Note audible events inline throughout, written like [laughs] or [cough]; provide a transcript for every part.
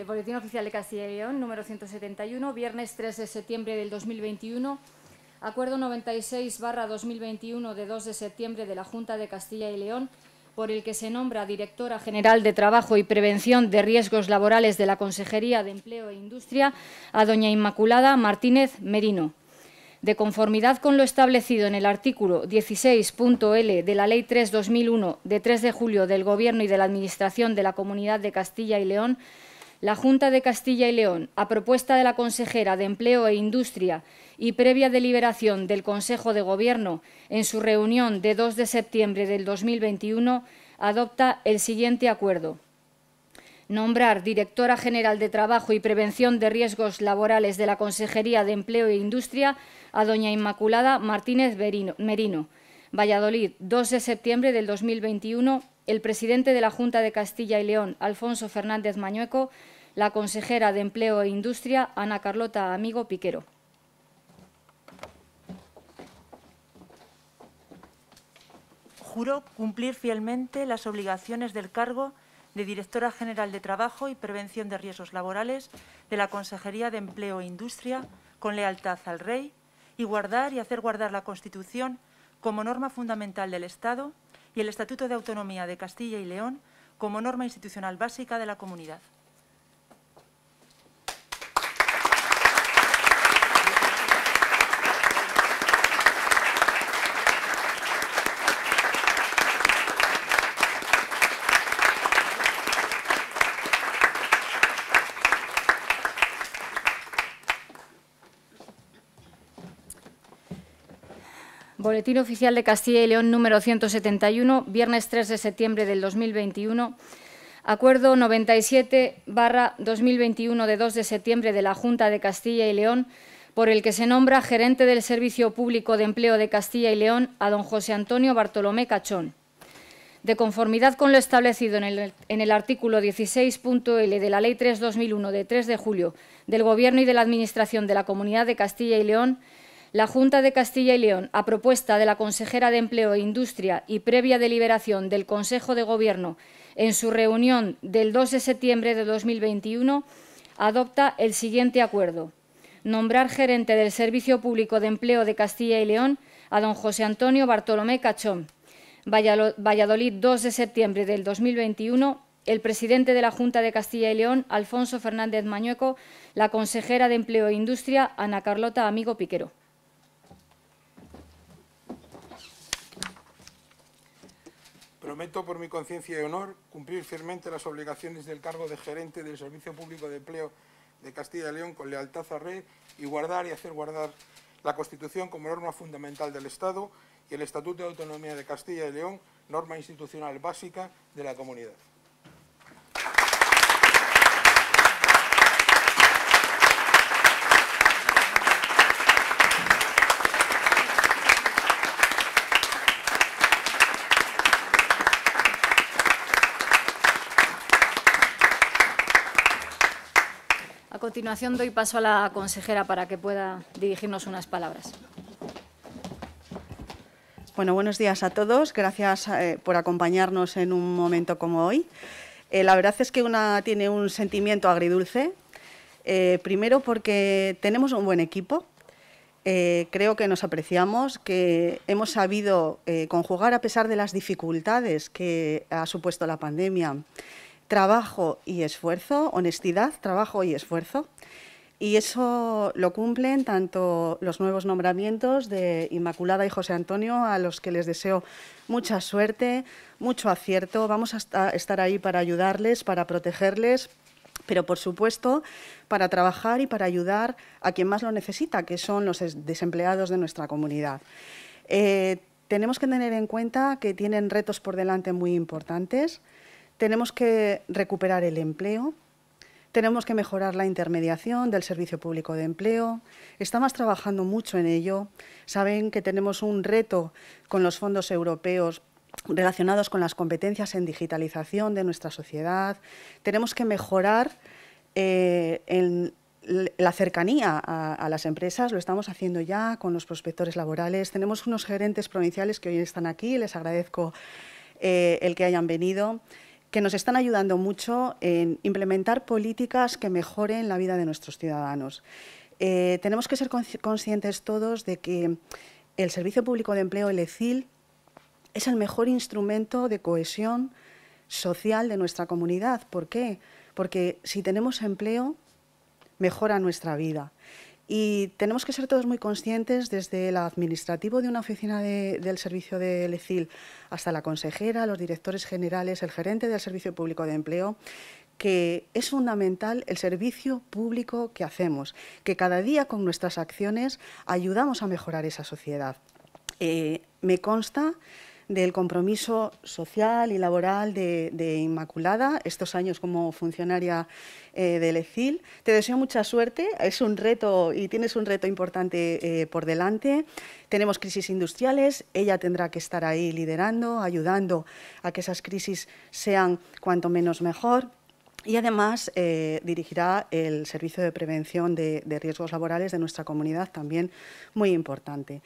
Eh, Boletín Oficial de Castilla y León, número 171, viernes 3 de septiembre del 2021. Acuerdo 96-2021 de 2 de septiembre de la Junta de Castilla y León, por el que se nombra Directora General de Trabajo y Prevención de Riesgos Laborales de la Consejería de Empleo e Industria, a doña Inmaculada Martínez Merino. De conformidad con lo establecido en el artículo 16.l de la Ley 3-2001 de 3 de julio del Gobierno y de la Administración de la Comunidad de Castilla y León, la Junta de Castilla y León, a propuesta de la consejera de Empleo e Industria y previa deliberación del Consejo de Gobierno en su reunión de 2 de septiembre del 2021, adopta el siguiente acuerdo. Nombrar Directora General de Trabajo y Prevención de Riesgos Laborales de la Consejería de Empleo e Industria a doña Inmaculada Martínez Merino, Valladolid, 2 de septiembre del 2021, el presidente de la Junta de Castilla y León, Alfonso Fernández Mañueco, la consejera de Empleo e Industria, Ana Carlota Amigo Piquero. Juro cumplir fielmente las obligaciones del cargo de Directora General de Trabajo y Prevención de Riesgos Laborales de la Consejería de Empleo e Industria con lealtad al Rey y guardar y hacer guardar la Constitución como norma fundamental del Estado y el Estatuto de Autonomía de Castilla y León como norma institucional básica de la comunidad. Boletín Oficial de Castilla y León número 171, viernes 3 de septiembre del 2021. Acuerdo 97 2021 de 2 de septiembre de la Junta de Castilla y León, por el que se nombra gerente del Servicio Público de Empleo de Castilla y León a don José Antonio Bartolomé Cachón. De conformidad con lo establecido en el, artículo 16.l de la Ley 3-2001 de 3 de julio del Gobierno y de la Administración de la Comunidad de Castilla y León, la Junta de Castilla y León, a propuesta de la consejera de Empleo e Industria y previa deliberación del Consejo de Gobierno en su reunión del 2 de septiembre de 2021, adopta el siguiente acuerdo. Nombrar gerente del Servicio Público de Empleo de Castilla y León a don José Antonio Bartolomé Cachón. Valladolid, 2 de septiembre del 2021, el presidente de la Junta de Castilla y León, Alfonso Fernández Mañueco, la consejera de Empleo e Industria, Ana Carlota Amigo Piquero. Prometo por mi conciencia y honor cumplir firmemente las obligaciones del cargo de gerente del Servicio Público de Empleo de Castilla y León con lealtad a red y guardar y hacer guardar la Constitución como norma fundamental del Estado y el Estatuto de Autonomía de Castilla y León, norma institucional básica de la comunidad. continuación doy paso a la consejera para que pueda dirigirnos unas palabras. Bueno, buenos días a todos. Gracias eh, por acompañarnos en un momento como hoy. Eh, la verdad es que una tiene un sentimiento agridulce. Eh, primero porque tenemos un buen equipo. creo que nos apreciamos, que hemos sabido conjugar a pesar de las dificultades que ha supuesto la pandemia trabajo y esfuerzo, honestidad, trabajo y esfuerzo. Y eso lo cumplen tanto los nuevos nombramientos de Inmaculada y José Antonio, a los que les deseo mucha suerte, mucho acierto. Vamos a estar ahí para ayudarles, para protegerles, pero por supuesto para trabajar y para ayudar a quien más lo necesita, que son los desempleados de nuestra comunidad. Eh, tenemos que tener en cuenta que tienen retos por delante muy importantes tenemos que recuperar el empleo, tenemos que mejorar la intermediación del Servicio Público de Empleo. Estamos trabajando mucho en ello. Saben que tenemos un reto con los fondos europeos relacionados con las competencias en digitalización de nuestra sociedad. Tenemos que mejorar eh, la cercanía a, las empresas, lo estamos haciendo ya con los prospectores laborales. Tenemos unos gerentes provinciales que hoy están aquí, les agradezco eh, el que hayan venido que nos están ayudando mucho en implementar políticas que mejoren la vida de nuestros ciudadanos. Eh, tenemos que ser conscientes todos de que el Servicio Público de Empleo, el ECIL, es el mejor instrumento de cohesión social de nuestra comunidad. ¿Por qué? Porque si tenemos empleo, mejora nuestra vida. Y tenemos que ser todos muy conscientes, desde el administrativo de una oficina del servicio de ECIL hasta la consejera, los directores generales, el gerente del Servicio Público de Empleo, que es fundamental el servicio público que hacemos, que cada día con nuestras acciones ayudamos a mejorar esa sociedad. Eh, me consta del compromiso social y laboral de, Inmaculada, estos años como funcionaria eh, del ECIL. Te deseo mucha suerte, es un reto y tienes un reto importante eh, por delante. Tenemos crisis industriales, ella tendrá que estar ahí liderando, ayudando a que esas crisis sean cuanto menos mejor. Y además eh, dirigirá el Servicio de Prevención de Riesgos Laborales de nuestra comunidad, también muy importante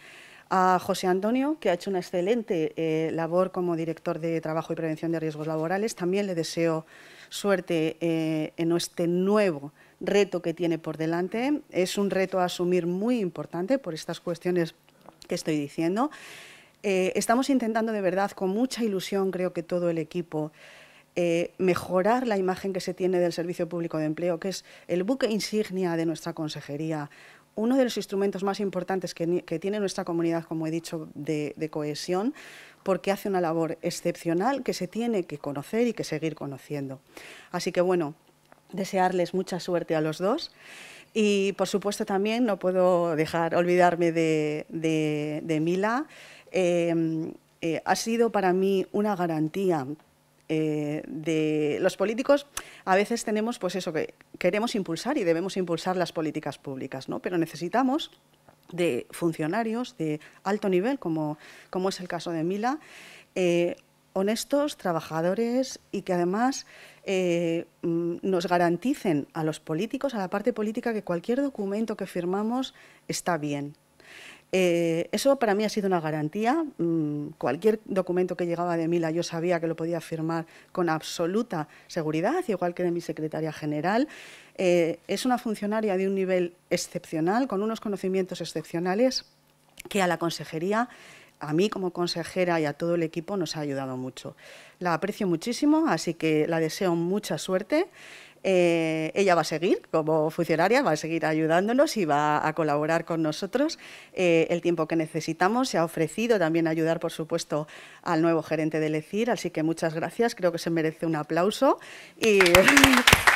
a José Antonio, que ha hecho una excelente eh, labor como director de Trabajo y Prevención de Riesgos Laborales. También le deseo suerte eh, en este nuevo reto que tiene por delante. Es un reto a asumir muy importante por estas cuestiones que estoy diciendo. Eh, estamos intentando de verdad, con mucha ilusión, creo que todo el equipo, mejorar la imagen que se tiene del Servicio Público de Empleo, que es el buque insignia de nuestra consejería, uno de los instrumentos más importantes que, tiene nuestra comunidad, como he dicho, de, cohesión, porque hace una labor excepcional que se tiene que conocer y que seguir conociendo. Así que bueno, desearles mucha suerte a los dos. Y por supuesto también no puedo dejar olvidarme de, Mila. Eh, eh, ha sido para mí una garantía eh, de los políticos a veces tenemos pues eso que queremos impulsar y debemos impulsar las políticas públicas, ¿no? Pero necesitamos de funcionarios de alto nivel, como, es el caso de Mila, eh, honestos, trabajadores y que además eh, mm, nos garanticen a los políticos, a la parte política, que cualquier documento que firmamos está bien, eh, eso para mí ha sido una garantía. Mm, cualquier documento que llegaba de Mila yo sabía que lo podía firmar con absoluta seguridad, igual que de mi secretaria general. Eh, es una funcionaria de un nivel excepcional, con unos conocimientos excepcionales, que a la consejería a mí como consejera y a todo el equipo nos ha ayudado mucho. La aprecio muchísimo, así que la deseo mucha suerte. Eh, ella va a seguir como funcionaria, va a seguir ayudándonos y va a colaborar con nosotros eh, el tiempo que necesitamos. Se ha ofrecido también ayudar, por supuesto, al nuevo gerente del ECIR, así que muchas gracias. Creo que se merece un aplauso. [laughs]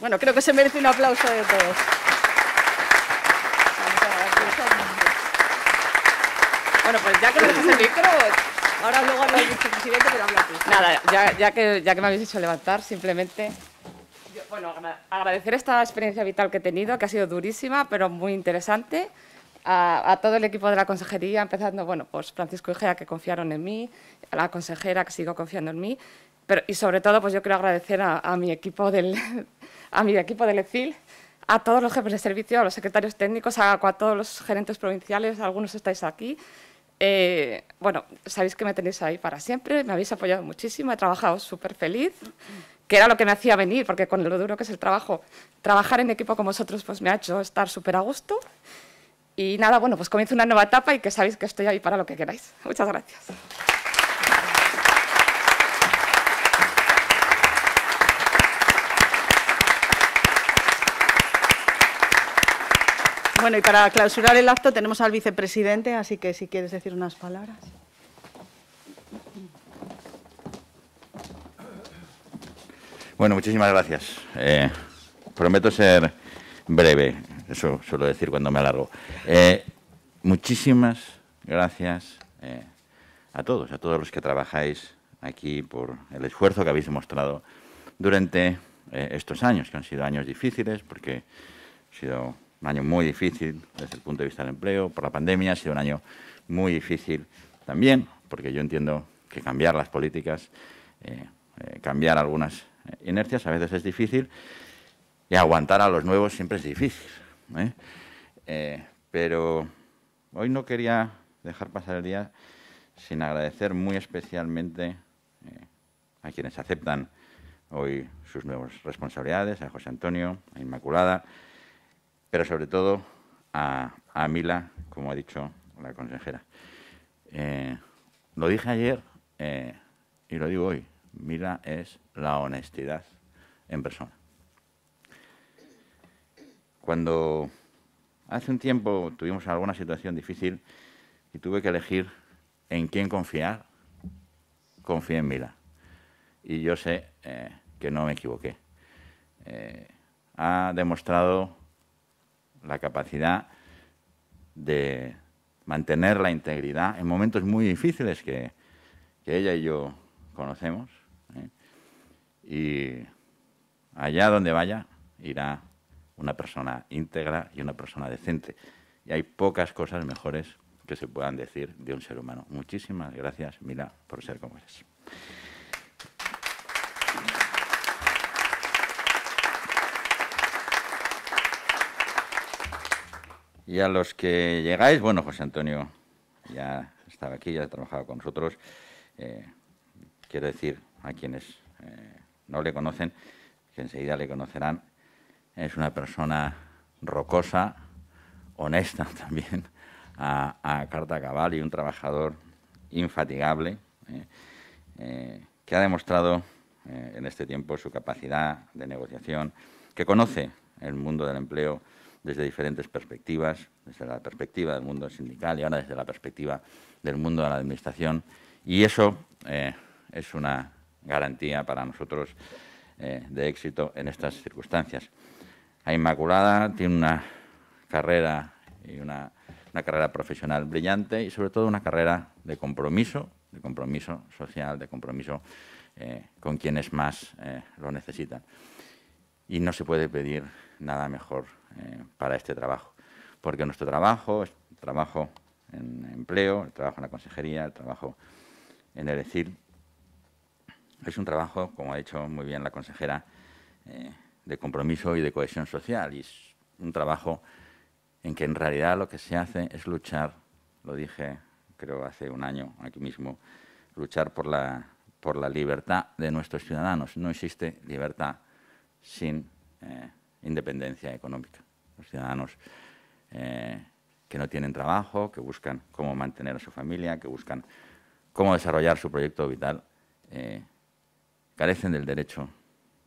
Bueno, creo que se merece un aplauso de todos. Bueno, pues ya que me dejas el micro, ahora luego habla el vicepresidente, pero habla tú. Nada, ya, ya, que, ya que me habéis hecho levantar, simplemente bueno, agradecer esta experiencia vital que he tenido, que ha sido durísima, pero muy interesante a, todo el equipo de la consejería, empezando, bueno, pues Francisco Igea, que confiaron en mí, a la consejera, que sigo confiando en mí, pero, y sobre todo, pues yo quiero agradecer a, mi equipo del, a mi equipo del [laughs] EFIL, a todos los jefes de servicio, a los secretarios técnicos, a, a todos los gerentes provinciales, algunos estáis aquí. Eh, bueno, sabéis que me tenéis ahí para siempre, me habéis apoyado muchísimo, he trabajado súper feliz, que era lo que me hacía venir, porque con lo duro que es el trabajo, trabajar en equipo con vosotros pues me ha hecho estar súper a gusto. Y nada, bueno, pues comienza una nueva etapa y que sabéis que estoy ahí para lo que queráis. Muchas gracias. Bueno, y para clausurar el acto tenemos al vicepresidente, así que si quieres decir unas palabras. Bueno, muchísimas gracias. Eh, prometo ser breve. Eso suelo decir cuando me alargo. Eh, muchísimas gracias eh, a todos, a todos los que trabajáis aquí por el esfuerzo que habéis demostrado durante eh, estos años, que han sido años difíciles, porque ha sido un año muy difícil desde el punto de vista del empleo, por la pandemia, ha sido un año muy difícil también, porque yo entiendo que cambiar las políticas, cambiar algunas inercias a veces es difícil y aguantar a los nuevos siempre es difícil. ¿eh? Eh, pero hoy no quería dejar pasar el día sin agradecer muy especialmente eh, a quienes aceptan hoy sus nuevas responsabilidades, a José Antonio, a Inmaculada, pero sobre todo a, Mila, como ha dicho la consejera. lo dije ayer y lo digo hoy, Mila es la honestidad en persona. Cuando hace un tiempo tuvimos alguna situación difícil y tuve que elegir en quién confiar, confié en Mila. Y yo sé eh, que no me equivoqué. Eh, ha demostrado la capacidad de mantener la integridad en momentos muy difíciles que, ella y yo conocemos. Eh, y allá donde vaya, irá una persona íntegra y una persona decente. Y hay pocas cosas mejores que se puedan decir de un ser humano. Muchísimas gracias, mira por ser como eres. Y a los que llegáis, bueno, José Antonio ya estaba aquí, ya ha trabajado con nosotros. Eh, quiero decir a quienes eh, no le conocen, que enseguida le conocerán, es una persona rocosa, honesta [laughs] también, a, carta cabal y un trabajador infatigable eh, eh, que ha demostrado eh, en este tiempo su capacidad de negociación, que conoce el mundo del empleo desde diferentes perspectivas, desde la perspectiva del mundo sindical y ahora desde la perspectiva del mundo de la administración. Y eso es una garantía para nosotros de éxito en estas circunstancias. Inmaculada tiene una carrera y una, carrera profesional brillante y sobre todo una carrera de compromiso, de compromiso social, de compromiso eh, con quienes más eh, lo necesitan. Y no se puede pedir nada mejor eh, para este trabajo, porque nuestro trabajo, el trabajo en empleo, el trabajo en la consejería, el trabajo en el ECIL, es un trabajo, como ha dicho muy bien la consejera, de compromiso y de cohesión social. Y es un trabajo en que en realidad lo que se hace es luchar, lo dije creo hace un año aquí mismo, luchar por la, por la libertad de nuestros ciudadanos. No existe libertad sin eh, independencia económica. Los ciudadanos eh, que no tienen trabajo, que buscan cómo mantener a su familia, que buscan cómo desarrollar su proyecto vital, eh, carecen del derecho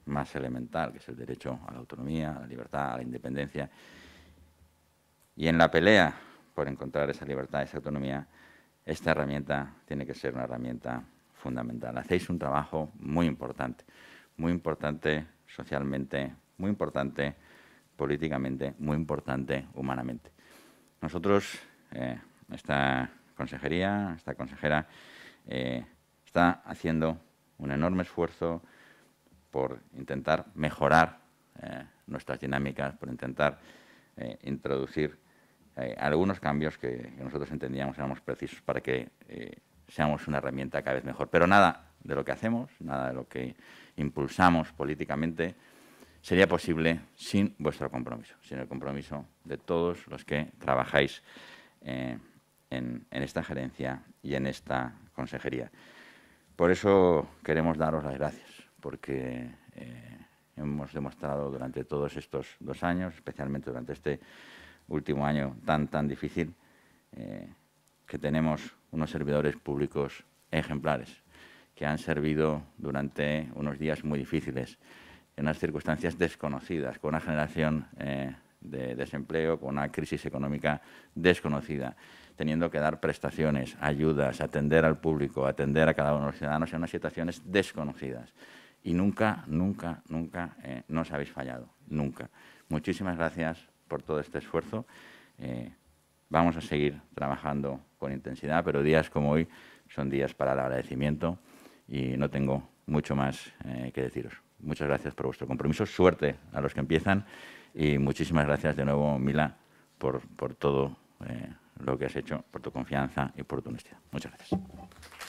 más elemental, que es el derecho a la autonomía, a la libertad, a la independencia. Y en la pelea por encontrar esa libertad, esa autonomía, esta herramienta tiene que ser una herramienta fundamental. Hacéis un trabajo muy importante, muy importante socialmente, muy importante políticamente, muy importante humanamente. Nosotros, eh, esta consejería, esta consejera, eh, está haciendo un enorme esfuerzo por intentar mejorar eh, nuestras dinámicas, por intentar eh, introducir eh, algunos cambios que, nosotros entendíamos éramos precisos para que seamos una herramienta cada vez mejor. Pero nada de lo que hacemos, nada de lo que impulsamos políticamente sería posible sin vuestro compromiso, sin el compromiso de todos los que trabajáis en esta gerencia y en esta consejería. Por eso queremos daros las gracias porque eh, hemos demostrado durante todos estos dos años, especialmente durante este último año tan, tan difícil, eh, que tenemos unos servidores públicos ejemplares, que han servido durante unos días muy difíciles, en unas circunstancias desconocidas, con una generación eh, de desempleo, con una crisis económica desconocida, teniendo que dar prestaciones, ayudas, atender al público, atender a cada uno de los ciudadanos en unas situaciones desconocidas y nunca, nunca, nunca eh, nos habéis fallado, nunca. Muchísimas gracias por todo este esfuerzo. Eh, vamos a seguir trabajando con intensidad, pero días como hoy son días para el agradecimiento y no tengo mucho más eh, que deciros. Muchas gracias por vuestro compromiso, suerte a los que empiezan y muchísimas gracias de nuevo, Mila, por, por todo eh, lo que has hecho, por tu confianza y por tu honestidad. Muchas gracias.